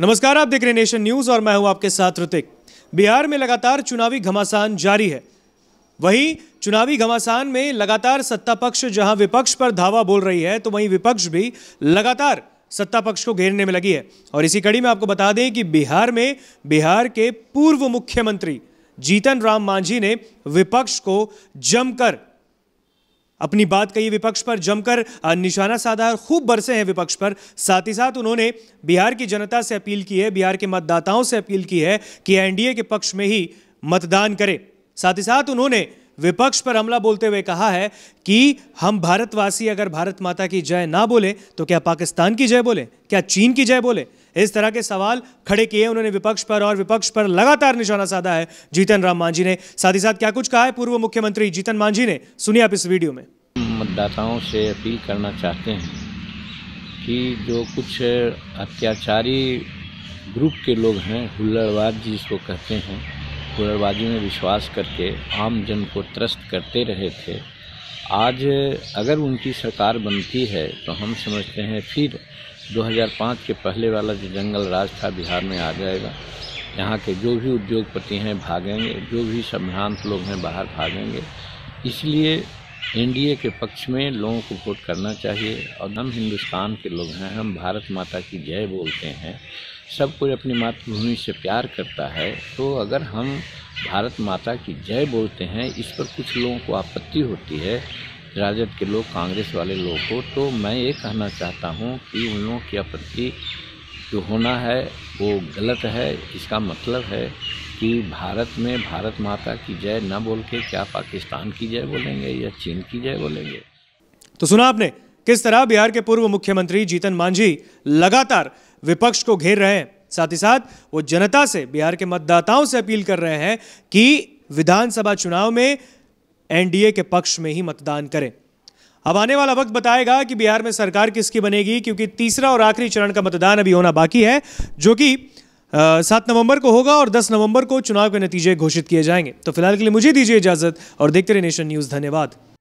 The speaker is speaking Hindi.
नमस्कार आप देख रहे नेशन न्यूज और मैं हूं आपके साथ ऋतिक बिहार में लगातार चुनावी घमासान जारी है वहीं चुनावी घमासान में लगातार सत्ता पक्ष जहां विपक्ष पर धावा बोल रही है तो वहीं विपक्ष भी लगातार सत्ता पक्ष को घेरने में लगी है और इसी कड़ी में आपको बता दें कि बिहार में बिहार के पूर्व मुख्यमंत्री जीतन राम मांझी ने विपक्ष को जमकर अपनी बात कही विपक्ष पर जमकर निशाना साधा और खूब बरसे हैं विपक्ष पर साथ ही साथ उन्होंने बिहार की जनता से अपील की है बिहार के मतदाताओं से अपील की है कि एनडीए के पक्ष में ही मतदान करें साथ ही साथ उन्होंने विपक्ष पर हमला बोलते हुए कहा है कि हम भारतवासी अगर भारत माता की जय ना बोले तो क्या पाकिस्तान की जय बोले क्या चीन की जय बोले इस तरह के सवाल खड़े किए उन्होंने विपक्ष पर और विपक्ष पर लगातार निशाना साधा है जीतन राम मांझी ने साथ ही साथ क्या कुछ कहा है पूर्व मुख्यमंत्री जीतन मांझी ने सुनिए आप इस वीडियो में मतदाताओं से अपील करना चाहते हैं कि जो कुछ अत्याचारी ग्रुप के लोग हैं हुल्लड़वाद जिसको कहते हैं हुलड़बाजी में विश्वास करके आम जन को त्रस्त करते रहे थे आज अगर उनकी सरकार बनती है तो हम समझते हैं फिर 2005 के पहले वाला जो जंगल राज था बिहार में आ जाएगा यहाँ के जो भी उद्योगपति हैं भागेंगे जो भी संभ्रांत लोग हैं बाहर भागेंगे इसलिए एनडीए के पक्ष में लोगों को वोट करना चाहिए और हम हिंदुस्तान के लोग हैं हम भारत माता की जय बोलते हैं सब कोई अपनी मातृभूमि से प्यार करता है तो अगर हम भारत माता की जय बोलते हैं इस पर कुछ लोगों को आपत्ति होती है राजद के लोग कांग्रेस वाले लोग को तो मैं ये कहना चाहता हूँ कि उन लोगों की आपत्ति जो होना है वो गलत है इसका मतलब है कि भारत में भारत माता की जय ना बोल के क्या पाकिस्तान की जय बोलेंगे या चीन की जय बोलेंगे तो सुना आपने किस तरह बिहार के पूर्व मुख्यमंत्री जीतन मांझी लगातार विपक्ष को घेर रहे हैं साथ ही साथ वो जनता से बिहार के मतदाताओं से अपील कर रहे हैं कि विधानसभा चुनाव में एनडीए के पक्ष में ही मतदान करें अब आने वाला वक्त बताएगा कि बिहार में सरकार किसकी बनेगी क्योंकि तीसरा और आखिरी चरण का मतदान अभी होना बाकी है जो कि सात नवंबर को होगा और दस नवंबर को चुनाव के नतीजे घोषित किए जाएंगे तो फिलहाल के लिए मुझे दीजिए इजाजत और देखते रहे नेशन न्यूज़ धन्यवाद